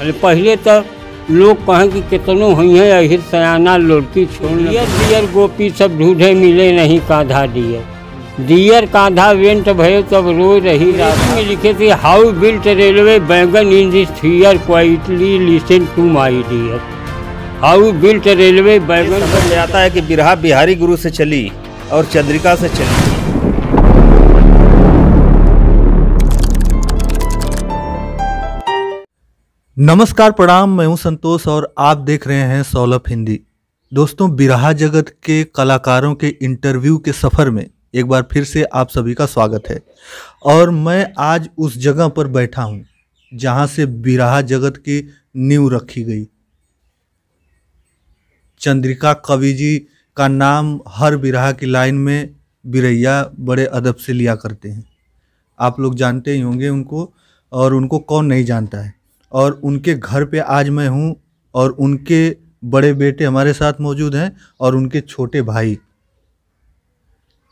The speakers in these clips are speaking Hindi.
अरे पहले तो लोग कहें कि कितनों हुई हैं अहिर सयाना लुड़की छोड़ दियर दियर गोपी सब ढूंढे मिले नहीं काधा दियर दियर कांधा वेंट भयो तब रो रही रात में लिखे थे how built railway wagon in this there quietly listen to my dear how built railway wagon समझ आता है कि बिरहा बिहारी गुरु से चली और चंद्रिका से चली नमस्कार प्रणाम मैं हूं संतोष और आप देख रहे हैं सौलभ हिंदी दोस्तों बिरहा जगत के कलाकारों के इंटरव्यू के सफ़र में एक बार फिर से आप सभी का स्वागत है और मैं आज उस जगह पर बैठा हूं जहां से बिरहा जगत की नींव रखी गई चंद्रिका कवि जी का नाम हर बिरहा की लाइन में बिरैया बड़े अदब से लिया करते हैं आप लोग जानते ही होंगे उनको और उनको कौन नहीं जानता है और उनके घर पे आज मैं हूँ और उनके बड़े बेटे हमारे साथ मौजूद हैं और उनके छोटे भाई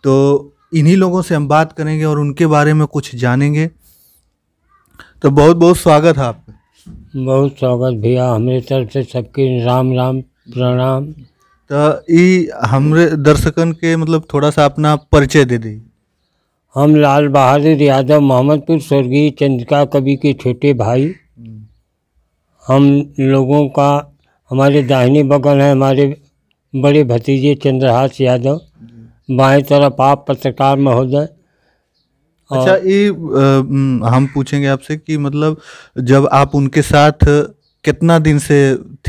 तो इन्हीं लोगों से हम बात करेंगे और उनके बारे में कुछ जानेंगे तो बहुत बहुत स्वागत है आपका बहुत स्वागत भैया हमारे तरफ से सबके राम राम प्रणाम तो ये हमरे दर्शकन के मतलब थोड़ा सा अपना परिचय दे दी हम लाल बहादुर यादव मोहम्मदपुर स्वर्गीय चंद्रिका कवि के छोटे भाई हम लोगों का हमारे दाहिने बगल है हमारे बड़े भतीजे चंद्रहास यादव बाएं तरफ आप पत्रकार महोदय अच्छा ये हम पूछेंगे आपसे कि मतलब जब आप उनके साथ कितना दिन से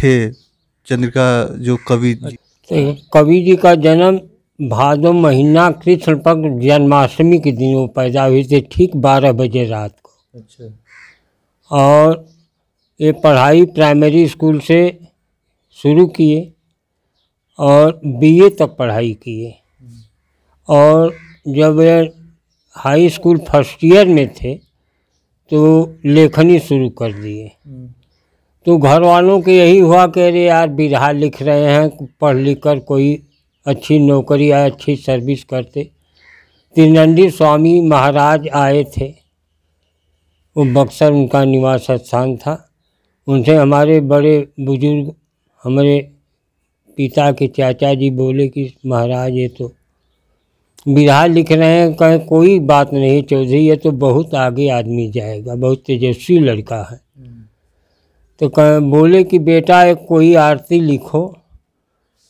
थे चंद्रिका जो कवि तो कवि जी का जन्म भादो महीना कृष्ण पक्ष जन्माष्टमी के दिन वो पैदा हुए थे ठीक बारह बजे रात को अच्छा और ये पढ़ाई प्राइमरी स्कूल से शुरू किए और बीए तक पढ़ाई किए और जब ये हाई स्कूल फर्स्ट ईयर में थे तो लेखनी शुरू कर दिए तो घर वालों के यही हुआ कि अरे यार बिरहा लिख रहे हैं पढ़ लिख कर कोई अच्छी नौकरी या अच्छी सर्विस करते त्रिनंदी स्वामी महाराज आए थे वो बक्सर उनका निवास स्थान था उनसे हमारे बड़े बुजुर्ग हमारे पिता के चाचा जी बोले कि महाराज ये तो विधा लिख रहे हैं कहें कोई बात नहीं चौधरी ये तो बहुत आगे आदमी जाएगा बहुत तेजस्वी लड़का है तो कहें बोले कि बेटा एक कोई आरती लिखो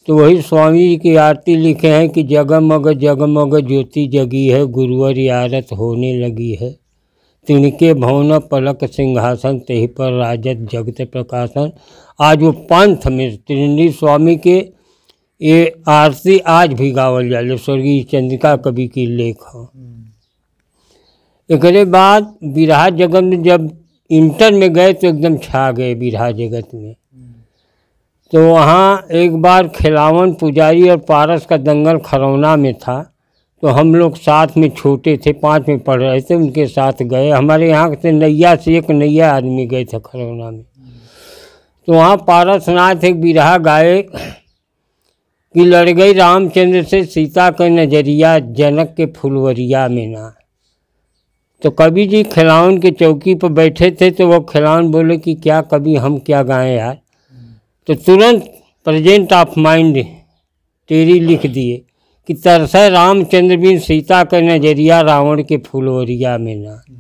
तो वही स्वामी जी की आरती लिखे हैं कि जगमग जगमग ज्योति जगी है गुरुवर आरत होने लगी है तिणके भवन पलक सिंहासन तेह पर राजत जगत प्रकाशन आज वो पंथ में त्रिनी स्वामी के ये आरती आज भी गावल जाले स्वर्गीय चंद्रिका कवि की लेख हो एक बाद विराह जगत में जब इंटर में गए तो एकदम छा गए बिरा जगत में तो वहाँ एक बार खिलावन पुजारी और पारस का दंगल खरौना में था तो हम लोग साथ में छोटे थे पाँच में पढ़ रहे थे उनके साथ गए हमारे यहाँ से नैया से एक नैया आदमी गए थे खरौना में तो वहाँ पारसनाथ एक बिरा गाए कि लड़ गई रामचंद्र से सीता का नजरिया जनक के फुलवरिया में ना तो कभी जी खिलौन के चौकी पर बैठे थे तो वो खिलौन बोले कि क्या कभी हम क्या गाएं यार तो तुरंत प्रेजेंट ऑफ माइंड तेरी लिख दिए कि तरसे रामचंद्र बिन सीता का नजरिया रावण के फुलोरिया में ना हम्म।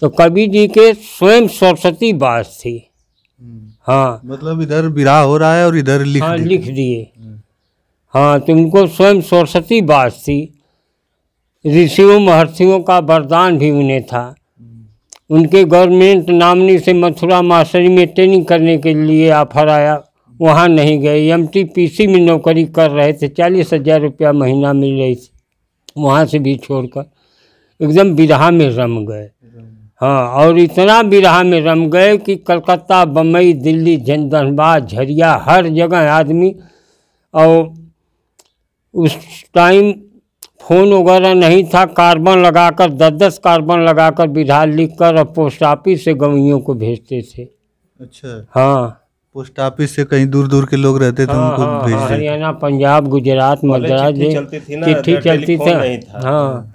तो कवि जी के स्वयं सरस्वती बास थी हम्म। हाँ मतलब इधर विराह हो रहा है और इधर लिख हाँ लिख दिए हम्म। हाँ तो उनको स्वयं सरस्वती बास थी ऋषियों महर्षियों का वरदान भी उन्हें था उनके गवर्नमेंट नामनी से मथुरा मास्टरी में ट्रेनिंग करने के लिए ऑफर आया वहाँ नहीं गए सी में नौकरी कर रहे थे चालीस हज़ार रुपया महीना मिल रही थी वहाँ से भी छोड़कर एकदम बिरहा में रम गए हाँ और इतना बिरहा में रम गए कि कलकत्ता बम्बई दिल्ली जनदनबा झरिया हर जगह आदमी और उस टाइम फ़ोन वगैरह नहीं था कार्बन लगाकर दस दस कार्बन लगाकर विधा लिख कर और पोस्ट ऑफिस से गवियों को भेजते थे अच्छा हाँ पोस्ट ऑफिस से कहीं दूर दूर के लोग रहते थे हाँ, उनको हरियाणा हाँ, हाँ, पंजाब गुजरात मद्रास चिट्ठी चलती थी हाँ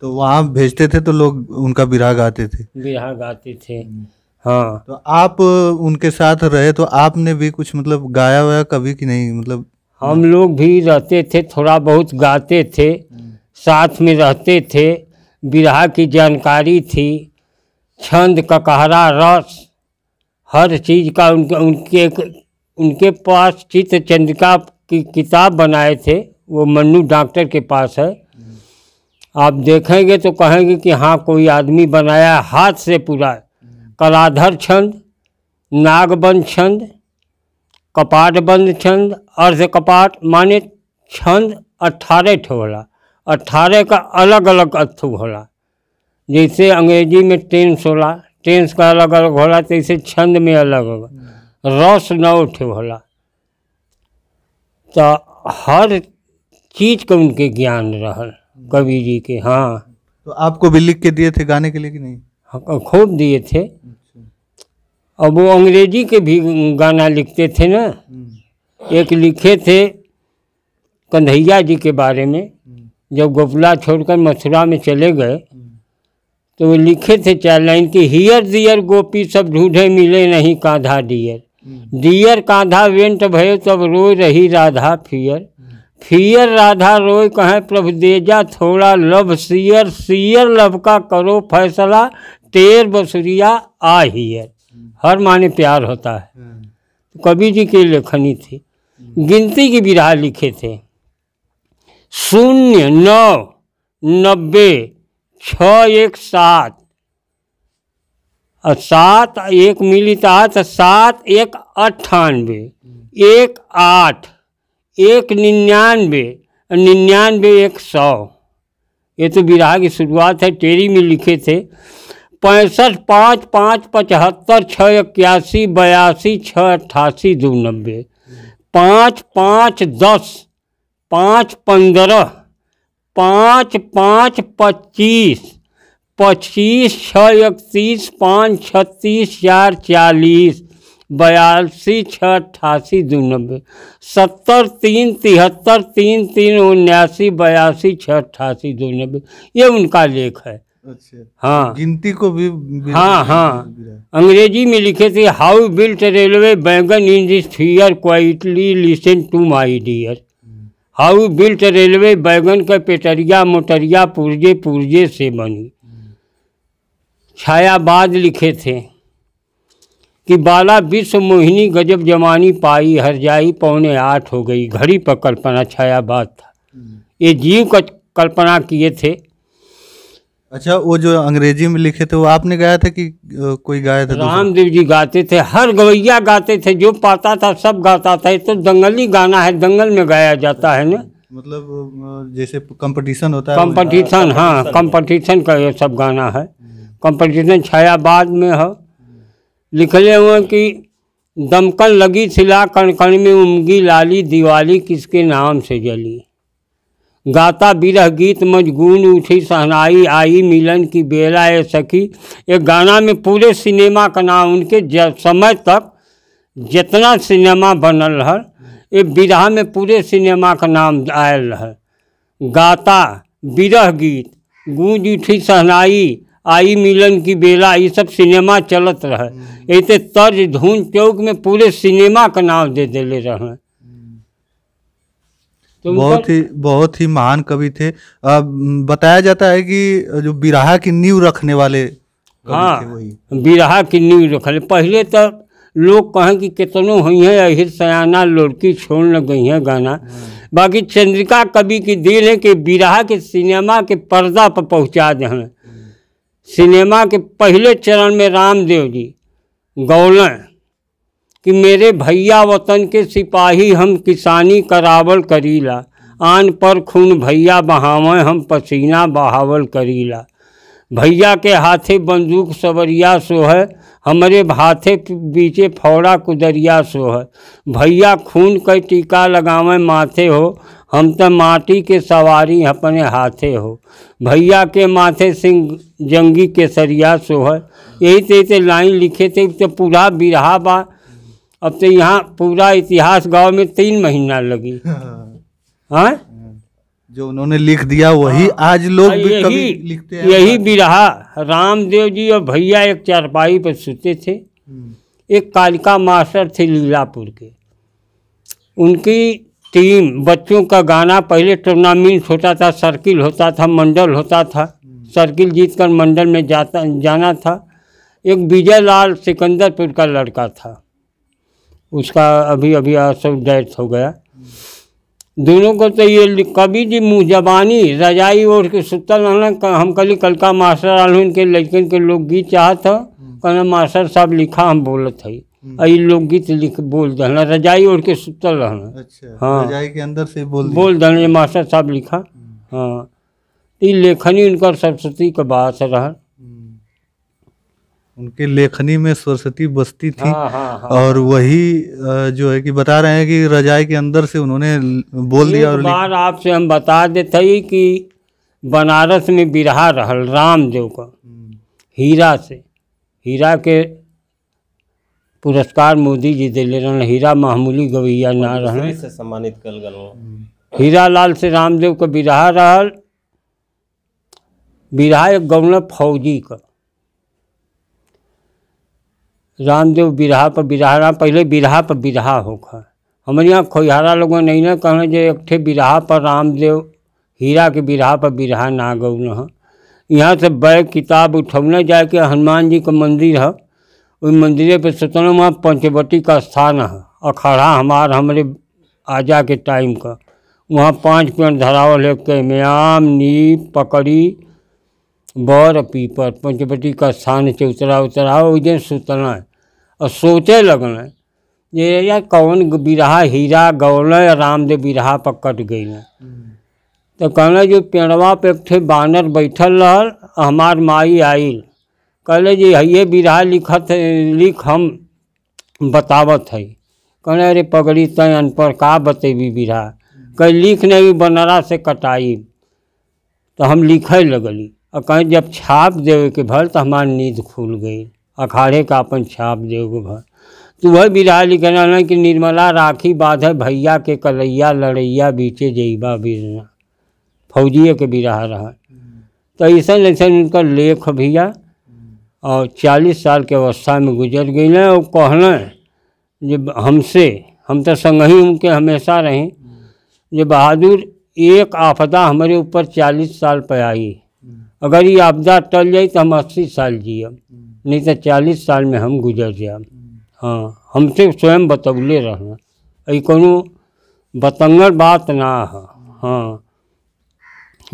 तो वहाँ भेजते थे तो लोग उनका बिरहा गाते थे बिरहा गाते थे हम्म। हाँ तो आप उनके साथ रहे तो आपने भी कुछ मतलब गाया वाया कभी कि नहीं मतलब हम लोग भी रहते थे थोड़ा बहुत गाते थे हम्म। साथ में रहते थे विराह की जानकारी थी छंद ककहरा रस हर चीज़ का उनके उनके उनके पास चित्र चंद्रिका की किताब बनाए थे वो मन्नू डॉक्टर के पास है आप देखेंगे तो कहेंगे कि हाँ कोई आदमी बनाया हाथ से पूरा कलाधर छंद नागबंद छंद कपाटबंद छंद अर्ध कपाट माने छंद अट्ठारह ठो होला अट्ठारह का अलग अलग अथु होला जैसे अंग्रेजी में टेन सोलह टेंस का अलग अलग होला तो इसे छंद में अलग होगा हम्म। रस न उठे होला तो हर चीज़ का उनके ज्ञान रहा हम्म। कवि जी के हाँ तो आपको भी लिख के दिए थे गाने के लिए कि नहीं हाँ, खूब दिए थे अच्छा। अब वो अंग्रेजी के भी गाना लिखते थे ना हम्म। एक लिखे थे कन्हैया जी के बारे में जब गोपला छोड़कर मथुरा में चले गए तो वो लिखे थे चार लाइन की हियर दियर गोपी सब ढूंढे मिले नहीं काधा डियर डियर हम्म। काधा वेंट भयो तब रोय रही राधा फियर फियर राधा रोय कहें प्रभु देजा थोड़ा लभ सियर सियर लभ का करो फैसला तेर बसुरिया आ हियर हर माने प्यार होता है हम्म। कवि जी के लेखनी थी हम्म। गिनती की विराह लिखे थे शून्य नौ नब्बे छः एक सात सात एक मिली था तो, तो सात एक अट्ठानबे एक आठ एक निन्यानवे निन्यानवे एक सौ ये तो विराह की शुरुआत है टेरी में लिखे थे पैंसठ पाँच पाँच पचहत्तर छः इक्यासी बयासी छः अट्ठासी दो नब्बे पाँच पाँच दस पाँच पंद्रह पाँच पाँच पच्चीस पच्चीस छः इकतीस पाँच छत्तीस चार चालीस बयासी छः अट्ठासी दो नब्बे सत्तर तीन तिहत्तर तीन तीन उन्यासी बयासी छः अट्ठासी दो नब्बे ये उनका लेख है अच्छा हाँ गिनती को भी, हाँ हाँ अंग्रेजी में लिखे थे how built railway wagon in this fear quietly listen to my dear how built railway wagon का पेटरिया मोटरिया पुर्जे पुर्जे से बनी छायाबाद लिखे थे कि बाला विश्व मोहिनी गजब जमानी पाई हर जाई पौने आठ हो गई घड़ी पर कल्पना छायाबाद था ये जीव का कल्पना किए थे अच्छा वो जो अंग्रेजी में लिखे थे वो आपने गाया था कि कोई गाया था रामदेव जी गाते थे हर गवैया गाते थे जो पाता था सब गाता था ये तो दंगली गाना है दंगल में गाया जाता है ना मतलब जैसे कंपटीशन होता है कंपटीशन हाँ कंपटीशन का ये सब गाना है कंपटीशन हम्म। छाया बाद में हो लिखले हुए कि दमकल लगी सिला कणकण में उमगी लाली दिवाली किसके नाम से जली गाता बिरह गीत मजगून उठी सहनाई आई मिलन की बेला ए सखी एक गाना में पूरे सिनेमा का नाम उनके समय तक जितना सिनेमा बनल है ये बिरह में पूरे सिनेमा का नाम आयल है गाता बिरह गीत गूंज उठी सहनाई आई मिलन की बेला ये सब सिनेमा चलत रहे हम्म। ऐसे तर्ज धुन चौक में पूरे सिनेमा का नाम दे दिले रहें तो बहुत ही बहुत ही महान कवि थे अब बताया जाता है कि जो बिराहा की नींव रखने वाले हाँ बिराहा की नींव रखने पहले तो लोग कहें कि कितनों हुई हैं अहिर सयाना लड़की छोड़ लग गई हैं गाना हाँ। बाकी चंद्रिका कवि की देर है कि बिरहा के सिनेमा के पर्दा पर पहुँचा दें हमें हाँ। सिनेमा के पहले चरण में रामदेव जी गौलें कि मेरे भैया वतन के सिपाही हम किसानी करावल करीला आन पर खून भैया बहावें हम पसीना बहावल करीला भैया के हाथे बंदूक सवरिया सो है हमारे हाथे बीचे फौड़ा कुदरिया सो है भैया खून के टीका लगावें माथे हो हम तो माटी के सवारी अपने हाथे हो भैया के माथे सिंह जंगी केसरिया सो है यही तो लाइन लिखे थे तो पूरा बिरहा बा अब तो यहाँ पूरा इतिहास गांव में तीन महीना लगी हाँ, हाँ? जो उन्होंने लिख दिया वही हाँ। आज लोग हाँ, भी यही, कभी लिखते हैं यही भी रहा रामदेव जी और भैया एक चारपाई पर सोते थे हम्म। एक कालिका मास्टर थे लीलापुर के उनकी टीम बच्चों का गाना पहले टूर्नामेंट होता था सर्किल होता था मंडल होता था सर्किल हम्म। जीतकर मंडल में जाता जाना था एक विजय लाल सिकंदरपुर का लड़का था उसका अभी अभी आज सब डेथ हो गया दोनों को तो ये कभी जी मुँह जबानी रजाई ओढ़ के सुतल रहना हम कल कलका मास्टर आलू के लड़कन के लोकगीत चाहत हाँ हम्म। कल मास्टर साहब लिखा हम बोलत है हम्म। ये लोकगीत लिख बोल देना रजाई ओढ़ के सुतल रहना अच्छा हाँ रजाई के अंदर से बोल बोल देना मास्टर साहब लिखा हम्म। हाँ ये लेखनी उनका सरस्वती का बात रहा उनके लेखनी में सरस्वती बस्ती थी हाँ, हाँ, हाँ, और वही जो है कि बता रहे हैं कि रजाई के अंदर से उन्होंने बोल दिया और बार आपसे हम बता देते ही कि बनारस में बिरहा रहल रामदेव का हम्म। हीरा से हीरा के पुरस्कार मोदी जी दिले रहन हीरा महमूली गवैया ना से सम्मानित कल गल हम्म। हीरा लाल से रामदेव का बिरहा रहा बिरहा एक गौनब फौजी का रामदेव बिरहा पर बिरहा पहले बिरहा पर बिरहा होकर हमारे यहाँ खोहारा लोगों नहीं ना कहना जो एक थे बिरहा पर रामदेव हीरा के बिरहा पर बिरहा ना गौ न यहाँ से बैग किताब उठौने जाए के हनुमान जी का मंदिर है उस मंदिर पर सोचल वहाँ पंचवटी का स्थान है अखाड़ा हमार हमारे आजा के टाइम का वहाँ पाँच पेड़ धरावल है कैमयाम नीप पकड़ी बर पीपर पंचवटी का स्थान से उतरा उतरा दिन सुतल और सोचे लगल ये या कौन बिरहा हीरा गौल रामदेव बिरहा पर कट गई तो कहना जो पेड़वा पे थे बानर बैठल रहल हमार माई आई कहले जी हये बिरहा लिखत लिख हम बतावत है कहने अरे पगड़ी तय अनपढ़ का बतेबी बिरहा कह लिख नहीं बनरा से कटाई तो हम लिखे लगली और कहें जब छाप देवे के भर तो हमारी नींद खुल गई अखाड़े का अपन छाप देवे भर तो वह बिराली लिखना कहना कि निर्मला राखी बाधे भैया के कलैया लड़ैया बीचे जैबा बीरना फौजिए के बिराह रहा तो ऐसा ऐसा उनका लेख भैया और चालीस साल के अवस्था में गुजर गई ना और कहना जो हमसे हम तो संग ही उनके हमेशा रहें जो बहादुर एक आफता हमारे ऊपर चालीस साल पर आई अगर ये आपदा टल जाए तो हम अस्सी साल जिए हम्म। नहीं तो चालीस साल में हम गुजर जाए हम्म। हाँ हमसे स्वयं बतौले रहें अभी को बतंगर बात ना है हाँ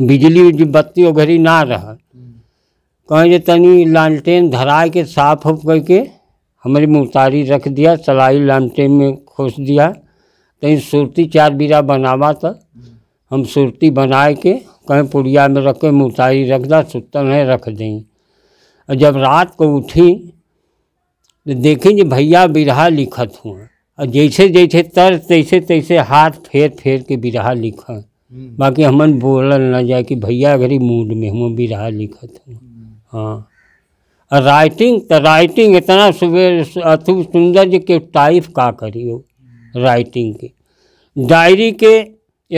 बिजली उजली बत्ती वगैरह ना रह हम्म। कहें तनी लालटेन धरा के साफ उफ करके हमारे मुतारी रख दिया सलाई लालटेन में खोस दिया कहीं सुरती चार बीरा बनावा था तो हम सुरती बना के कहें पुड़िया में रखें मुताई रख दा सुतल है रख दी और जब रात को उठी तो देखी जी भैया बिरहा लिखत हुआ और जैसे जैसे तर तैसे तैसे हाथ फेर फेर के बिरहा लिख हम्म। बाकी हमन बोलल ना जाए कि भैया घरी मूड में हम बिरहा लिखत हुआ हम्म। हाँ और राइटिंग तो राइटिंग इतना सुबह अथु सुंदर जी के टाइप का करियो राइटिंग हम्म। के डायरी के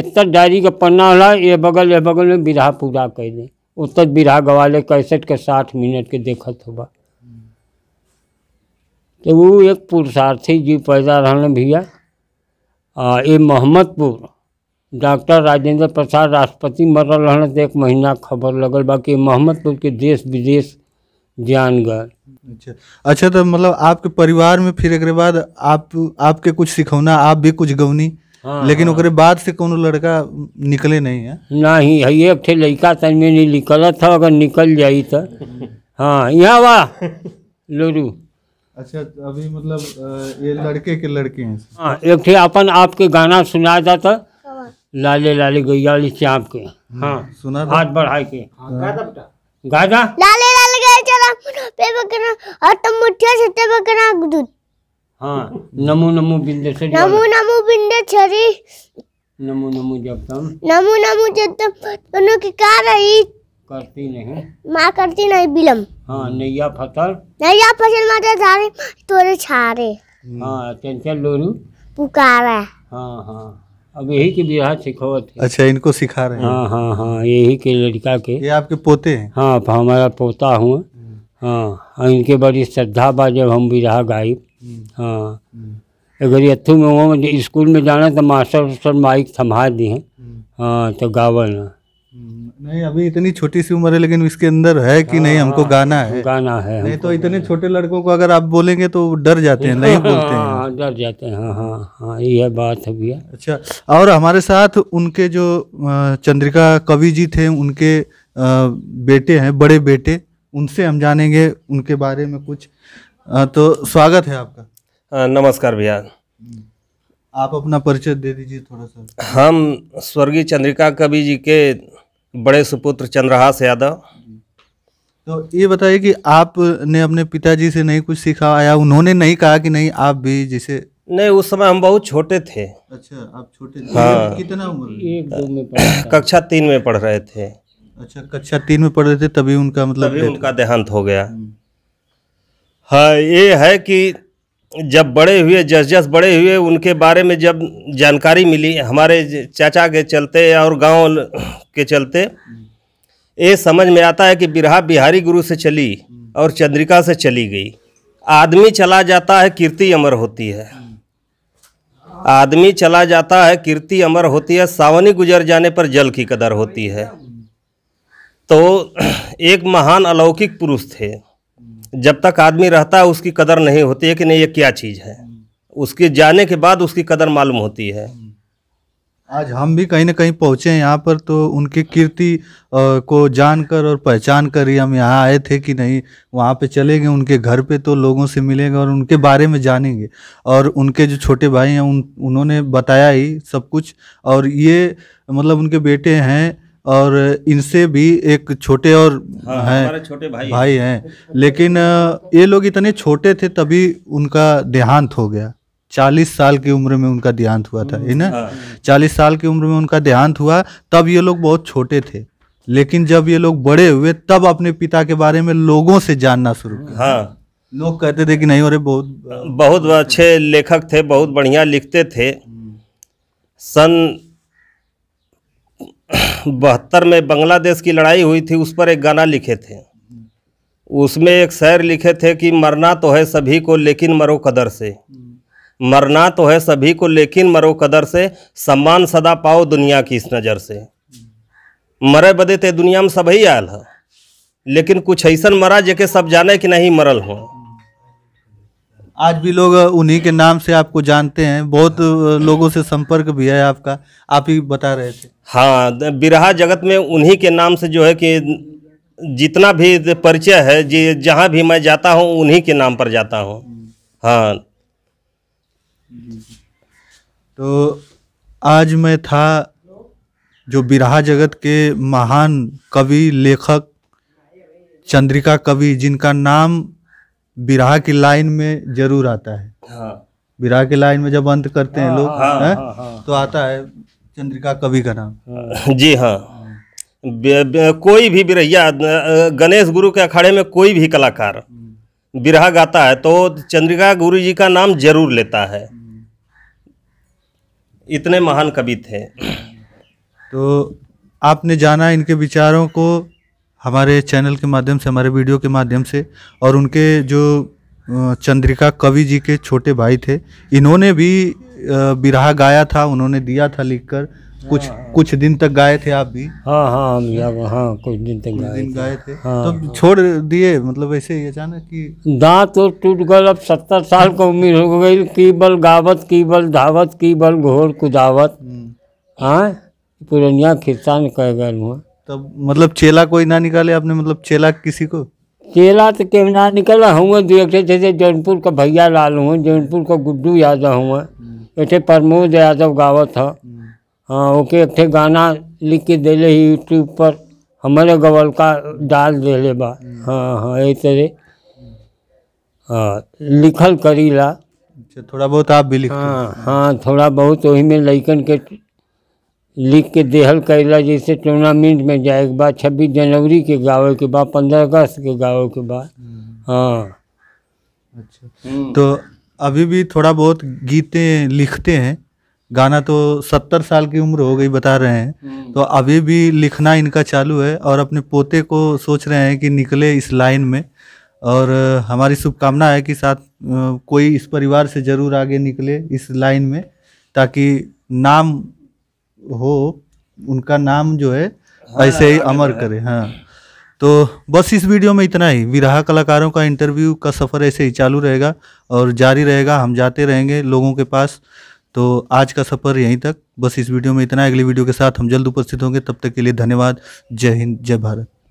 इतना डायरी का पन्ना होला ये बगल ये बगल में बिरहा पूरा कर दें उतर गवा गवाले कैसेट के साठ मिनट के देखत होगा तो वो एक पुरुषार्थी जी पैदा रहने भैया ये मोहम्मदपुर डॉक्टर राजेंद्र प्रसाद राष्ट्रपति मरल रहने से एक महीना खबर लगल बाकी मोहम्मदपुर के देश विदेश जान गए अच्छा अच्छा तो मतलब आपके परिवार में फिर एक बाद आप आपके कुछ सिखौना आप भी कुछ गौनी हाँ, लेकिन हाँ। ओकरे बाद से कोनो लड़का निकले नहीं है ना ही है एक थे लड़का तन में नहीं निकल था अगर निकल जाए तो हाँ यहाँ वाह लोरू अच्छा अभी मतलब ये लड़के के लड़के हैं हाँ एक थे अपन आपके गाना सुना जाता लाले लाले गैया वाली श्याम के हाँ हम्म, सुना हाथ बढ़ाए के हाँ, गाजा लाले लाले गैया चला पे बकरा और तुम मुठिया से ते बकरा दूध हाँ नमो नमो बिंदे शरी नमो नमो बिंदे शरी नमो नमो जपतम नमो नमो जपतम दोनों की का रही करती नहीं माँ करती नहीं बिलम हाँ नैया फसल नैया फसल माता धारे तोरे छारे हाँ चंचल लोरू पुकारा हाँ हाँ अब यही के विवाह सिखावत है अच्छा इनको सिखा रहे हैं हाँ हाँ हाँ यही के लड़का के ये आपके पोते हैं हाँ, हाँ हमारा पोता हूँ हाँ इनके बड़ी श्रद्धा बा जब हम विवाह गायब हम्म। हाँ हम्म। अगर यथू में हो स्कूल में जाना तो मास्टर सर माइक थमा दिए हम्म। हाँ तो गावना नहीं अभी इतनी छोटी सी उम्र है लेकिन इसके अंदर है कि आ, नहीं हाँ, हमको गाना है गाना है नहीं तो इतने छोटे लड़कों को अगर आप बोलेंगे तो डर जाते हैं नहीं बोलते हैं हाँ, डर जाते हैं हाँ हाँ हाँ यह बात है भैया अच्छा और हमारे साथ उनके जो चंद्रिका कवि जी थे उनके बेटे हैं बड़े बेटे उनसे हम जानेंगे उनके बारे में कुछ तो स्वागत है आपका नमस्कार भैया आप अपना परिचय दे दीजिए थोड़ा सा हम स्वर्गीय चंद्रिका कवि जी के बड़े सुपुत्र चंद्रहास यादव तो ये बताइए कि आपने अपने पिताजी से नहीं कुछ सीखा या उन्होंने नहीं कहा कि नहीं आप भी जैसे नहीं उस समय हम बहुत छोटे थे अच्छा आप छोटे थे हाँ कितना उम्र एक दो में कक्षा तीन में पढ़ रहे थे अच्छा कक्षा तीन में पढ़ रहे थे तभी उनका मतलब तभी उनका देहांत हो गया हाँ ये है कि जब बड़े हुए जस जस बड़े हुए उनके बारे में जब जानकारी मिली हमारे चाचा के चलते और गांव के चलते ये समझ में आता है कि बिरहा बिहारी गुरु से चली और चंद्रिका से चली गई आदमी चला जाता है कीर्ति अमर होती है आदमी चला जाता है कीर्ति अमर होती है सावनी गुजर जाने पर जल की कदर होती है तो एक महान अलौकिक पुरुष थे जब तक आदमी रहता है उसकी कदर नहीं होती है कि नहीं ये क्या चीज़ है उसके जाने के बाद उसकी कदर मालूम होती है आज हम भी कहीं ना कहीं पहुँचे हैं यहाँ पर तो उनकी कीर्ति को जानकर और पहचान कर ही हम यहाँ आए थे कि नहीं वहाँ पे चलेंगे उनके घर पे तो लोगों से मिलेंगे और उनके बारे में जानेंगे और उनके जो छोटे भाई हैं उन उन्होंने बताया ही सब कुछ और ये मतलब उनके बेटे हैं और इनसे भी एक छोटे और हाँ, हैं छोटे भाई भाई हैं लेकिन ये लोग इतने छोटे थे तभी उनका देहांत हो गया चालीस साल की उम्र में उनका देहांत हुआ था है ना हाँ। चालीस साल की उम्र में उनका देहांत हुआ तब ये लोग बहुत छोटे थे लेकिन जब ये लोग बड़े हुए तब अपने पिता के बारे में लोगों से जानना शुरू किया हाँ लोग कहते थे कि नहीं अरे बहुत बहुत अच्छे लेखक थे बहुत बढ़िया लिखते थे हम्म। सन बहत्तर में बांग्लादेश की लड़ाई हुई थी उस पर एक गाना लिखे थे उसमें एक शायर लिखे थे कि मरना तो है सभी को लेकिन मरो कदर से मरना तो है सभी को लेकिन मरो कदर से सम्मान सदा पाओ दुनिया की इस नज़र से मरे बदे ते दुनिया में सभी आयल है लेकिन कुछ ऐसा मरा जेके सब जाने कि नहीं मरल हों आज भी लोग उन्हीं के नाम से आपको जानते हैं बहुत लोगों से संपर्क भी है आपका आप ही बता रहे थे हाँ बिरहा जगत में उन्हीं के नाम से जो है कि जितना भी परिचय है जी जहाँ भी मैं जाता हूँ उन्हीं के नाम पर जाता हूँ हाँ तो आज मैं था जो बिरहा जगत के महान कवि लेखक चंद्रिका कवि जिनका नाम विराह की लाइन में जरूर आता है विराह हाँ। की लाइन में जब अंत करते हैं हाँ, लोग हाँ, तो आता है चंद्रिका कवि का नाम जी हाँ बे, बे, कोई भी बिरहिया गणेश गुरु के अखाड़े में कोई भी कलाकार बिरहा गाता है तो चंद्रिका गुरु जी का नाम जरूर लेता है इतने महान कवि थे तो आपने जाना इनके विचारों को हमारे चैनल के माध्यम से हमारे वीडियो के माध्यम से और उनके जो चंद्रिका कवि जी के छोटे भाई थे इन्होंने भी बिरहा गाया था उन्होंने दिया था लिखकर कुछ हाँ, हाँ। कुछ दिन तक गाए थे आप भी हाँ हाँ हम हाँ कुछ दिन तक गाए दिन गाए थे हाँ, तो हाँ, छोड़ दिए मतलब ऐसे ही अचानक कि दांत तो टूट गए अब सत्तर साल का उम्र हो गई की बल गावत की बल धावत की बल घोर कुदावत हाँ हम्म। पुरनिया में कह गए हुआ तब मतलब चेला कोई ना निकाले आपने मतलब चेला किसी को चेला तो के ना निकला हूँ देखते थे जौनपुर का भैया लाल हूँ जौनपुर का गुड्डू यादव हूँ हम्म। ऐसे प्रमोद यादव गावत है हम्म। हाँ ओके एक गाना लिख के दिले ही यूट्यूब पर हमारे गवल का डाल दिले बा हम्म। हाँ हाँ यही तरह हाँ लिखल करीला अच्छा, थोड़ा बहुत आप भी लिख हाँ हाँ थोड़ा बहुत वही में लैकन के लिख के देहल कैला जैसे टूर्नामेंट में जाए के बाद छब्बीस जनवरी के गावे के बाद पंद्रह अगस्त के गावे के बाद हम्म। हाँ अच्छा हम्म। तो अभी भी थोड़ा बहुत गीते लिखते हैं गाना तो सत्तर साल की उम्र हो गई बता रहे हैं हम्म। तो अभी भी लिखना इनका चालू है और अपने पोते को सोच रहे हैं कि निकले इस लाइन में और हमारी शुभकामना है कि साथ कोई इस परिवार से ज़रूर आगे निकले इस लाइन में ताकि नाम हो उनका नाम जो है हाँ, ऐसे ही हाँ, अमर हाँ। करे हाँ तो बस इस वीडियो में इतना ही विराह कलाकारों का इंटरव्यू का सफ़र ऐसे ही चालू रहेगा और जारी रहेगा हम जाते रहेंगे लोगों के पास तो आज का सफ़र यहीं तक बस इस वीडियो में इतना अगली वीडियो के साथ हम जल्द उपस्थित होंगे तब तक के लिए धन्यवाद जय हिंद जय भारत